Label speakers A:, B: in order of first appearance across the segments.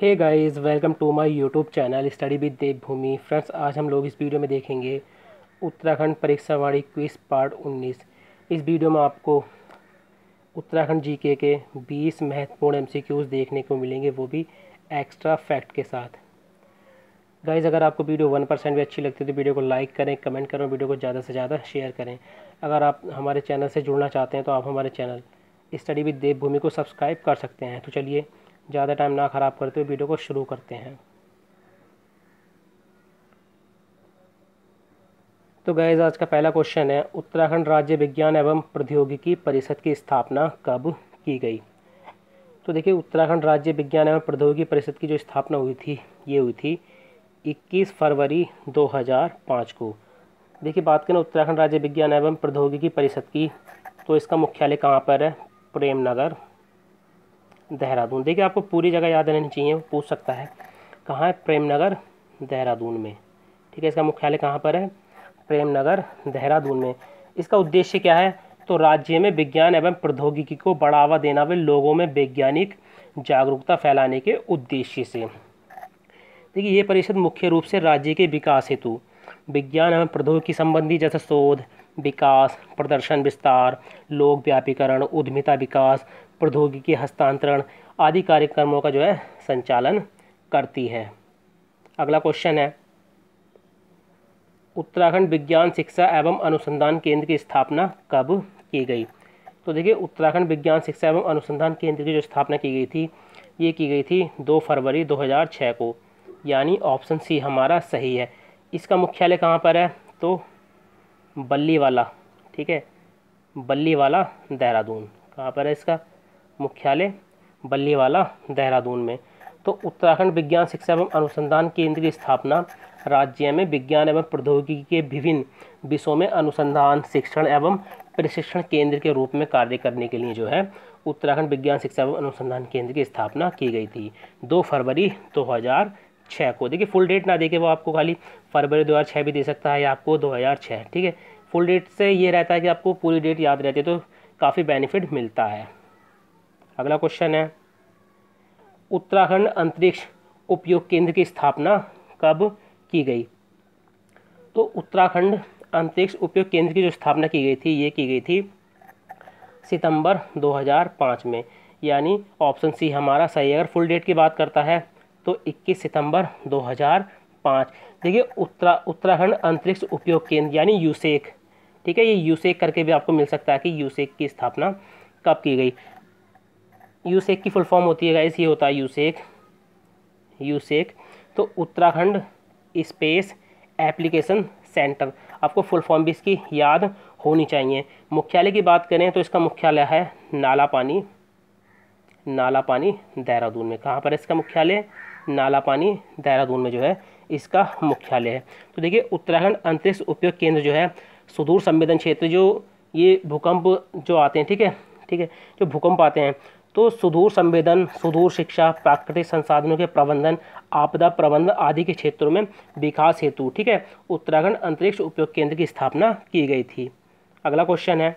A: hey guys welcome to my YouTube channel study with Devbhoomi friends आज हम लोग इस वीडियो में देखेंगे उत्तराखंड वाणी क्विज पार्ट 19 इस वीडियो में आपको उत्तराखंड जीके के 20 महत्वपूर्ण एमसीक्यूज देखने को मिलेंगे वो भी एक्स्ट्रा फैक्ट के साथ गाइज अगर आपको वीडियो वन परसेंट भी अच्छी लगती है तो वीडियो को लाइक करें कमेंट करें वीडियो को ज़्यादा से ज़्यादा शेयर करें अगर आप हमारे चैनल से जुड़ना चाहते हैं तो आप हमारे चैनल स्टडी विद देवभूमि को सब्सक्राइब कर सकते हैं तो चलिए ज़्यादा टाइम ना ख़राब करते हुए वीडियो को शुरू करते हैं तो गैज़ आज का पहला क्वेश्चन है उत्तराखंड राज्य विज्ञान एवं प्रौद्योगिकी परिषद की स्थापना कब की गई तो देखिए उत्तराखंड राज्य विज्ञान एवं प्रौद्योगिकी परिषद की जो स्थापना हुई थी ये हुई थी 21 फरवरी 2005 को देखिए बात करें उत्तराखंड राज्य विज्ञान एवं प्रौद्योगिकी परिषद की तो इसका मुख्यालय कहाँ पर है प्रेम नगर देहरादून देखिए आपको पूरी जगह याद रहनी चाहिए पूछ सकता है कहाँ है प्रेमनगर देहरादून में ठीक है इसका मुख्यालय कहाँ पर है प्रेमनगर देहरादून में इसका उद्देश्य क्या है तो राज्य में विज्ञान एवं प्रौद्योगिकी को बढ़ावा देना व लोगों में वैज्ञानिक जागरूकता फैलाने के उद्देश्य से देखिए ये परिषद मुख्य रूप से राज्य के विकास हेतु विज्ञान एवं प्रौद्योगिकी संबंधी जैसे शोध विकास प्रदर्शन विस्तार लोक व्यापीकरण उद्यमिता विकास प्रौद्योगिकी हस्तांतरण आदि कार्यक्रमों का जो है संचालन करती है अगला क्वेश्चन है उत्तराखंड विज्ञान शिक्षा एवं अनुसंधान केंद्र की स्थापना कब की गई तो देखिए उत्तराखंड विज्ञान शिक्षा एवं अनुसंधान केंद्र की जो स्थापना की गई थी ये की गई थी दो फरवरी 2006 को यानी ऑप्शन सी हमारा सही है इसका मुख्यालय कहाँ पर है तो बल्ली वाला ठीक है बल्ली वाला देहरादून कहाँ पर है इसका मुख्यालय बल्ली वाला देहरादून में तो उत्तराखंड विज्ञान शिक्षा एवं अनुसंधान केंद्र की स्थापना राज्य में विज्ञान एवं प्रौद्योगिकी के विभिन्न विषयों में अनुसंधान शिक्षण एवं प्रशिक्षण केंद्र के रूप में कार्य करने के लिए जो है उत्तराखंड विज्ञान शिक्षा एवं अनुसंधान केंद्र की स्थापना की गई थी दो फरवरी दो हज़ार छः को देखिए फुल डेट ना देखे वो आपको खाली फरवरी दो हज़ार छः भी दे सकता है आपको दो हज़ार छः ठीक है फुल डेट से ये रहता है कि आपको पूरी डेट याद रहती है तो काफ़ी बेनिफिट मिलता है अगला क्वेश्चन है उत्तराखंड अंतरिक्ष उपयोग केंद्र की स्थापना कब की गई तो उत्तराखंड अंतरिक्ष उपयोग केंद्र की जो स्थापना की गई थी ये की गई थी सितंबर 2005 में यानी ऑप्शन सी हमारा सही है अगर फुल डेट की बात करता है तो 21 सितंबर 2005 देखिए उत्तरा उत्तराखंड अंतरिक्ष उपयोग केंद्र यानी यूसेक ठीक है ये यूसेक करके भी आपको मिल सकता है कि यूसेक की स्थापना कब की गई यूसेक की फुल फॉर्म होती है गाइस ये होता है यूसेक यूसेक तो उत्तराखंड स्पेस एप्लीकेशन सेंटर आपको फुल फॉर्म भी इसकी याद होनी चाहिए मुख्यालय की बात करें तो इसका मुख्यालय है नाला पानी नाला पानी देहरादून में कहाँ पर इसका मुख्यालय नाला पानी देहरादून में जो है इसका मुख्यालय है तो देखिए उत्तराखंड अंतरिक्ष उपयोग केंद्र जो है सुदूर संवेदन क्षेत्र जो ये भूकंप जो आते हैं ठीक है ठीक है जो भूकंप आते हैं तो सुदूर संवेदन सुदूर शिक्षा प्राकृतिक संसाधनों के प्रबंधन आपदा प्रबंधन आदि के क्षेत्रों में विकास हेतु ठीक है उत्तराखंड अंतरिक्ष उपयोग केंद्र की स्थापना की गई थी अगला क्वेश्चन है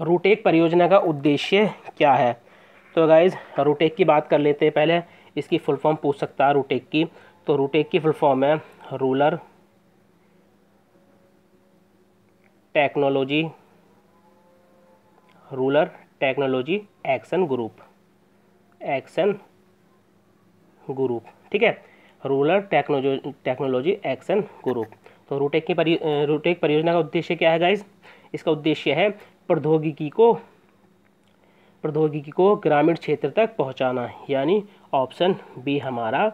A: रूटेक परियोजना का उद्देश्य क्या है तो गाइज रूटेक की बात कर लेते हैं पहले इसकी फुल फॉर्म पूछ सकता है रूटेक की तो रूटेक की फुल फॉर्म है rural technology rural technology action group action group ठीक है rural technology technology action group तो रूटेक की परि रूटेक परियोजना का उद्देश्य क्या है गाइज इसका उद्देश्य है प्रौद्योगिकी को प्रौद्योगिकी को ग्रामीण क्षेत्र तक पहुंचाना यानी ऑप्शन बी हमारा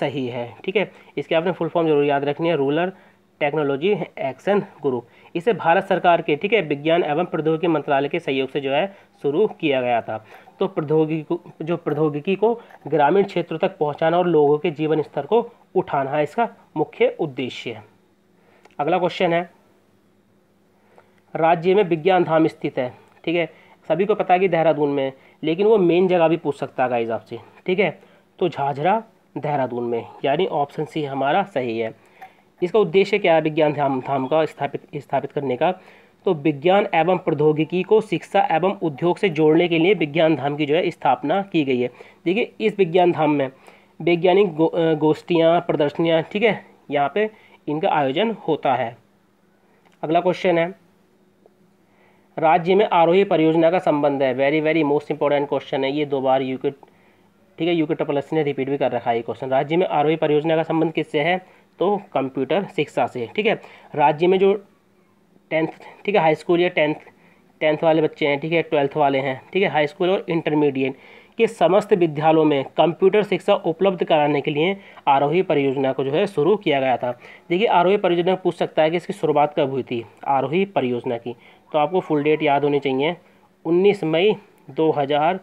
A: सही है ठीक है इसके आपने फुल फॉर्म जरूर याद रखनी है रूलर टेक्नोलॉजी एक्शन ग्रुप इसे भारत सरकार के ठीक है विज्ञान एवं प्रौद्योगिकी मंत्रालय के सहयोग से जो है शुरू किया गया था तो प्रौद्योगिकी को जो प्रौद्योगिकी को ग्रामीण क्षेत्रों तक पहुंचाना और लोगों के जीवन स्तर को उठाना है इसका मुख्य उद्देश्य है अगला क्वेश्चन है राज्य में विज्ञान धाम स्थित है ठीक है सभी को पता है कि देहरादून में लेकिन वो मेन जगह भी पूछ सकता है गाइज आपसे ठीक है तो झाझरा देहरादून में यानी ऑप्शन सी हमारा सही है इसका उद्देश्य क्या है विज्ञान धाम धाम का स्थापित स्थापित करने का तो विज्ञान एवं प्रौद्योगिकी को शिक्षा एवं उद्योग से जोड़ने के लिए विज्ञान धाम की जो है स्थापना की गई है देखिए इस विज्ञान धाम में वैज्ञानिक गोष्ठियाँ प्रदर्शनियाँ ठीक है यहाँ पे इनका आयोजन होता है अगला क्वेश्चन है राज्य में आरोही परियोजना का संबंध है very very most important question है ये दो बार यू के ठीक है यू के ट्रपल एस ने रिपीट भी कर रखा है ये क्वेश्चन राज्य में आर परियोजना का संबंध किससे है तो कंप्यूटर शिक्षा से ठीक है राज्य में जो टेंथ ठीक है हाई स्कूल या टेंथ टेंथ वाले बच्चे हैं ठीक है ट्वेल्थ वाले हैं ठीक है हाई स्कूल और इंटरमीडिएट के समस्त विद्यालयों में कंप्यूटर शिक्षा उपलब्ध कराने के लिए आरोही परियोजना को जो है शुरू किया गया था देखिए आरोही परियोजना पूछ सकता है कि इसकी शुरुआत कब हुई थी आरोही परियोजना की तो आपको फुल डेट याद होनी चाहिए उन्नीस मई दो हज़ार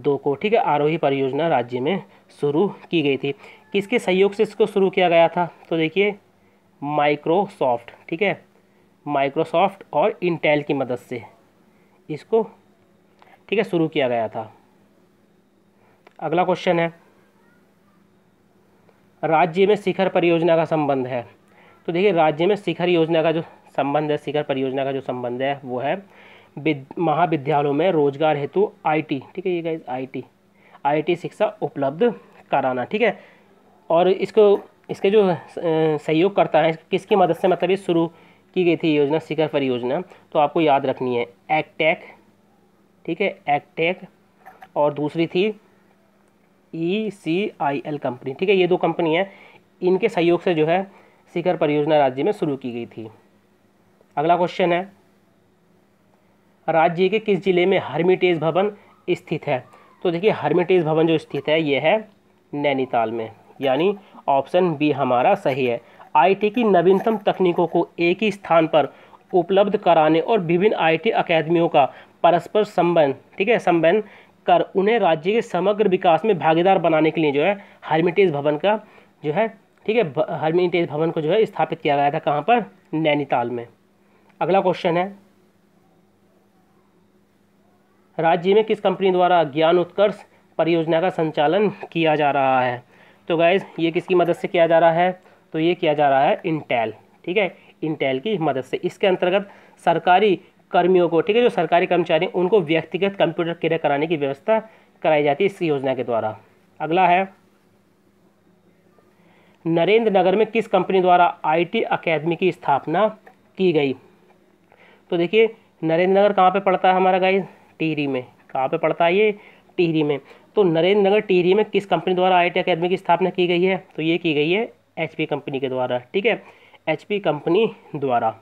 A: दो को ठीक है आरोही परियोजना राज्य में शुरू की गई थी किसके सहयोग से इसको शुरू किया गया था तो देखिए माइक्रोसॉफ्ट ठीक है माइक्रोसॉफ्ट और इंटेल की मदद से इसको ठीक है शुरू किया गया था अगला क्वेश्चन है राज्य में शिखर परियोजना का संबंध है तो देखिए राज्य में शिखर योजना का जो संबंध है शिखर परियोजना का जो संबंध है वो है महाविद्यालयों में रोजगार हेतु आईटी ठीक है ये गाइज आईटी आईटी शिक्षा उपलब्ध कराना ठीक है और इसको इसके जो सहयोग करता है किसकी मदद से मतलब ये शुरू की गई थी योजना शिखर परियोजना तो आपको याद रखनी है एक्टेक ठीक है एक्टेक और दूसरी थी ई सी आई एल कंपनी ठीक है ये दो कंपनी है इनके सहयोग से जो है शिखर परियोजना राज्य में शुरू की गई थी अगला क्वेश्चन है राज्य के किस जिले में हर्मिटेज भवन स्थित है तो देखिए हर्मिटेज भवन जो स्थित है यह है नैनीताल में यानी ऑप्शन बी हमारा सही है आईटी की नवीनतम तकनीकों को एक ही स्थान पर उपलब्ध कराने और विभिन्न आईटी अकेदमियों का परस्पर संबंध ठीक है संबंध कर उन्हें राज्य के समग्र विकास में भागीदार बनाने के लिए जो है हर्मिटेज भवन का जो है ठीक है हर्मिटेज भवन को जो है स्थापित किया गया था कहाँ पर नैनीताल में अगला क्वेश्चन है राज्य में किस कंपनी द्वारा ज्ञान उत्कर्ष परियोजना का संचालन किया जा रहा है तो गैज़ ये किसकी मदद से किया जा रहा है तो ये किया जा रहा है इंटेल ठीक है इंटेल की मदद से इसके अंतर्गत सरकारी कर्मियों को ठीक है जो सरकारी कर्मचारी उनको व्यक्तिगत कंप्यूटर क्रिया कराने की व्यवस्था कराई जाती है इस योजना के द्वारा अगला है नरेंद्र नगर में किस कंपनी द्वारा आईटी एकेडमी की स्थापना की गई तो देखिए नरेंद्र नगर कहाँ पर पड़ता है हमारा गाइस टिहरी में कहाँ पे पड़ता है ये टिहरी में तो नरेंद्र नगर टिहरी में किस कंपनी द्वारा आई अकेडमी की स्थापना की गई है तो ये की गई है एच कंपनी के द्वारा ठीक है एच कंपनी द्वारा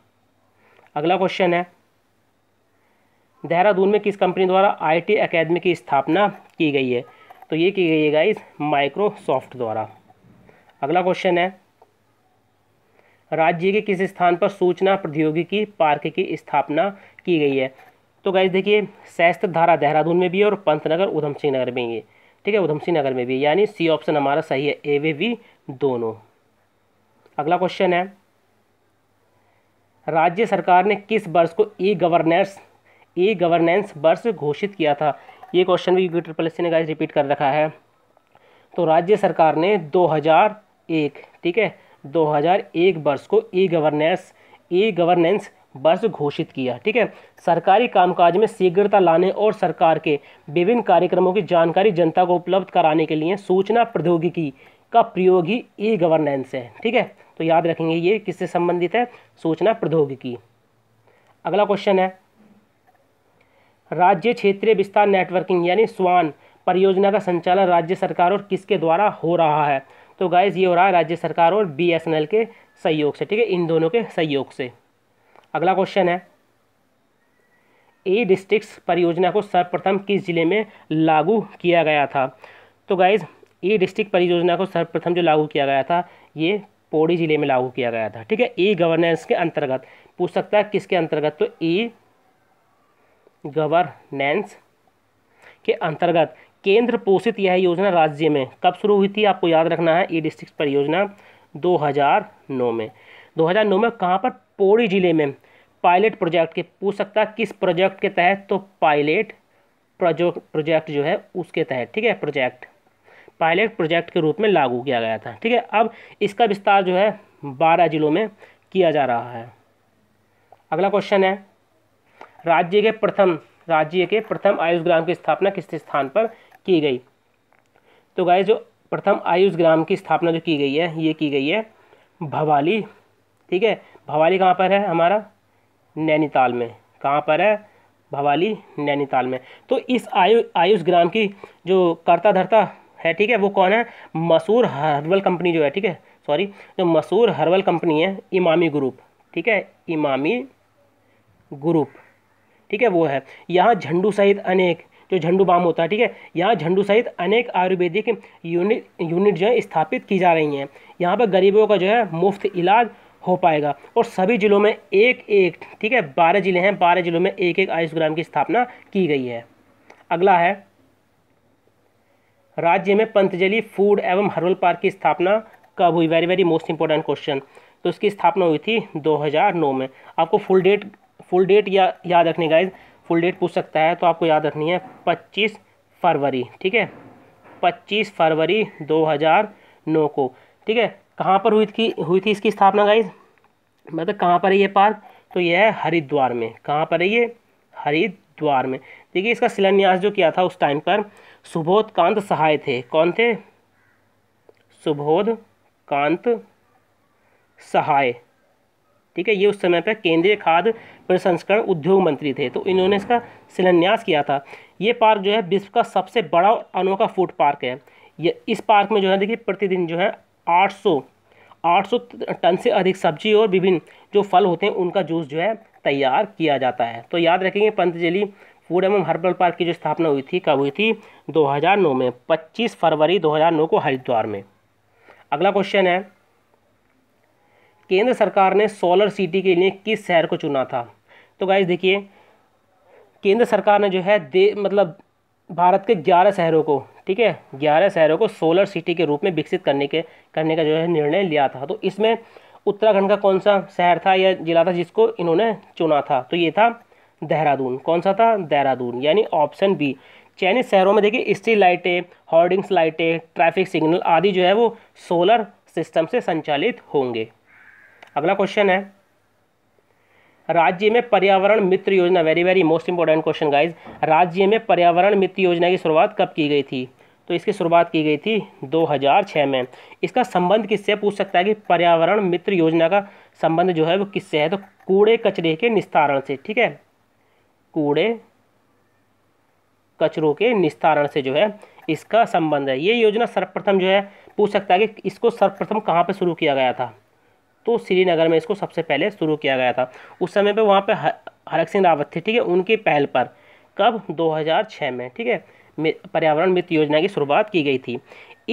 A: अगला क्वेश्चन है देहरादून में किस कंपनी द्वारा आईटी एकेडमी की स्थापना की गई है तो ये की गई है गाइस माइक्रोसॉफ्ट द्वारा अगला क्वेश्चन है राज्य के किस स्थान पर सूचना प्रौद्योगिकी पार्क की स्थापना की गई है तो गैस देखिए सैस्त्र धारा देहरादून में भी है और पंतनगर उधम सिंह नगर में ही ठीक है उधम सिंह नगर में भी यानी सी ऑप्शन हमारा सही है ए वे वी दोनों अगला क्वेश्चन है राज्य सरकार ने किस वर्ष को ई गवर्नेंस ई गवर्नेंस वर्ष घोषित किया था ये क्वेश्चन भी यूपी ट्रिपल ने गाइस रिपीट कर रखा है तो राज्य सरकार ने 2001 ठीक है 2001 वर्ष को ई गवर्नेंस ई गवर्नेंस वर्ष घोषित किया ठीक है सरकारी कामकाज में शीघ्रता लाने और सरकार के विभिन्न कार्यक्रमों की जानकारी जनता को उपलब्ध कराने के लिए सूचना प्रौद्योगिकी का प्रयोग ही ई गवर्नेंस है ठीक है तो याद रखेंगे ये किससे संबंधित है सूचना प्रौद्योगिकी अगला क्वेश्चन है राज्य क्षेत्रीय विस्तार नेटवर्किंग यानी स्वान परियोजना का संचालन राज्य सरकार और किसके द्वारा हो रहा है तो गाइज ये हो रहा है राज्य सरकार और बीएसएनएल के सहयोग से ठीक है इन दोनों के सहयोग से अगला क्वेश्चन है ए डिस्ट्रिक्स परियोजना को सर्वप्रथम किस जिले में लागू किया गया था तो गाइज ए डिस्ट्रिक्ट परियोजना को सर्वप्रथम जो लागू किया गया था ये पौड़ी जिले में लागू किया गया था ठीक है ए गवर्नेंस के अंतर्गत पूछ सकता है किसके अंतर्गत तो ए गवर्नेंस के अंतर्गत केंद्र पोषित यह योजना राज्य में कब शुरू हुई थी आपको याद रखना है ई डिस्ट्रिक्ट परियोजना 2009 में 2009 में कहाँ पर पौड़ी जिले में पायलट प्रोजेक्ट के पूछ सकता किस प्रोजेक्ट के तहत तो पायलट प्रोजेक्ट जो है उसके तहत ठीक है प्रोजेक्ट पायलट प्रोजेक्ट के रूप में लागू किया गया था ठीक है अब इसका विस्तार जो है बारह जिलों में किया जा रहा है अगला क्वेश्चन है राज्य के प्रथम राज्य के प्रथम आयुष ग्राम की स्थापना किस स्थान पर की गई तो गाय जो प्रथम आयुष ग्राम की स्थापना जो की गई है ये की गई है भवाली ठीक है भवाली कहाँ पर है हमारा नैनीताल में कहाँ पर है भवाली नैनीताल में तो इस आयु आयुष ग्राम की जो कर्ता धरता है ठीक है वो कौन है मसूर हर्बल कंपनी जो है ठीक है सॉरी जो मसूर हर्बल कंपनी है इमामी ग्रुप ठीक है इमामी ग्रुप ठीक है वो है यहाँ झंडू सहित अनेक जो झंडू बाम होता है ठीक है यहाँ झंडू सहित अनेक आयुर्वेदिक यूनिट यूनिट जो है स्थापित की जा रही हैं यहाँ पर गरीबों का जो है मुफ्त इलाज हो पाएगा और सभी ज़िलों में एक एक ठीक है बारह ज़िले हैं बारह ज़िलों में एक एक आयुष ग्राम की स्थापना की गई है अगला है राज्य में पंतजली फूड एवं हर्बल पार्क की स्थापना कब हुई very very most important question तो इसकी स्थापना हुई थी 2009 में आपको फुल डेट फुल डेट या याद रखने का फुल डेट पूछ सकता है तो आपको याद रखनी है 25 फरवरी ठीक है 25 फरवरी 2009 को ठीक है कहाँ पर हुई थी हुई थी इसकी स्थापना गाइज मतलब कहाँ पर है ये पार्क तो यह है हरिद्वार में कहाँ पर है ये हरिद्वार में देखिए इसका शिलान्यास जो किया था उस टाइम पर सुबोध कांत सहाय थे कौन थे सुबोध कांत सहाय ठीक है ये उस समय पर केंद्रीय खाद्य प्रसंस्करण उद्योग मंत्री थे तो इन्होंने इसका शिलान्यास किया था ये पार्क जो है विश्व का सबसे बड़ा अनोखा फूड पार्क है ये इस पार्क में जो है देखिए प्रतिदिन जो है 800 800 टन से अधिक सब्जी और विभिन्न जो फल होते हैं उनका जूस जो है तैयार किया जाता है तो याद रखेंगे पंतजलि फूड एवं हर्बल पार्क की जो स्थापना हुई थी कब हुई थी 2009 में 25 फरवरी 2009 को हरिद्वार में अगला क्वेश्चन है केंद्र सरकार ने सोलर सिटी के लिए किस शहर को चुना था तो गाइज देखिए केंद्र सरकार ने जो है दे मतलब भारत के ग्यारह शहरों को ठीक है ग्यारह शहरों को सोलर सिटी के रूप में विकसित करने के करने का जो है निर्णय लिया था तो इसमें उत्तराखंड का कौन सा शहर था या जिला था जिसको इन्होंने चुना था तो ये था देहरादून कौन सा था देहरादून यानी ऑप्शन बी चयनित शहरों में देखिए स्ट्रीट लाइटें हॉर्डिंग्स लाइटें ट्रैफिक सिग्नल आदि जो है वो सोलर सिस्टम से संचालित होंगे अगला क्वेश्चन है राज्य में पर्यावरण मित्र योजना very very most important question guys राज्य में पर्यावरण मित्र योजना की शुरुआत कब की गई थी तो इसकी शुरुआत की गई थी 2006 में इसका संबंध किससे पूछ सकता है कि पर्यावरण मित्र योजना का संबंध जो है वो किससे है तो कूड़े कचरे के निस्तारण से ठीक है कूड़े कचरों के निस्तारण से जो है इसका संबंध है ये योजना सर्वप्रथम जो है पूछ सकता है कि इसको सर्वप्रथम कहाँ पर शुरू किया गया था तो श्रीनगर में इसको सबसे पहले शुरू किया गया था उस समय पे वहाँ पे हरक सिंह रावत थे ठीक है उनकी पहल पर कब 2006 में ठीक है पर्यावरण मित्र योजना की शुरुआत की गई थी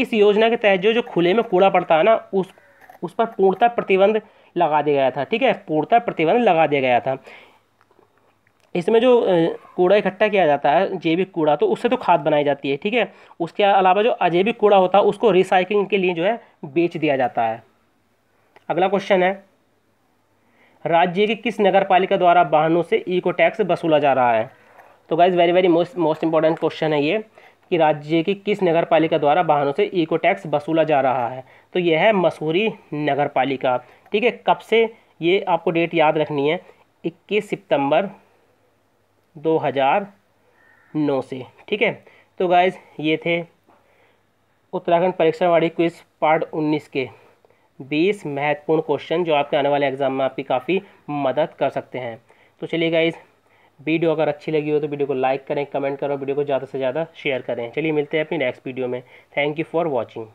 A: इस योजना के तहत जो जो खुले में कूड़ा पड़ता है ना उस उस पर पूर्णतः प्रतिबंध लगा दिया गया था ठीक है पूर्णतः प्रतिबंध लगा दिया गया था इसमें जो कूड़ा इकट्ठा किया जाता है जैविक कूड़ा तो उससे तो खाद बनाई जाती है ठीक है उसके अलावा जो अजैविक कूड़ा होता है उसको रिसाइकिलिंग के लिए जो है बेच दिया जाता है अगला क्वेश्चन है राज्य के किस नगर पालिका द्वारा वाहनों से ईको टैक्स वसूला जा रहा है तो guys very very most most important question है ये कि राज्य की किस नगर पालिका द्वारा वाहनों से ईको टैक्स वसूला जा रहा है तो यह है मसूरी नगर पालिका ठीक है कब से ये आपको डेट याद रखनी है इक्कीस सितंबर नौ से ठीक है तो गाइज ये थे उत्तराखंड परीक्षा वाणी क्विज पार्ट उन्नीस के बीस महत्वपूर्ण क्वेश्चन जो आपके आने वाले एग्जाम में आपकी काफ़ी मदद कर सकते हैं तो चलिए गाइज वीडियो अगर अच्छी लगी हो तो वीडियो को लाइक करें कमेंट करें वीडियो को ज़्यादा से ज़्यादा शेयर करें चलिए मिलते हैं अपनी नेक्स्ट वीडियो में थैंक यू फॉर वॉचिंग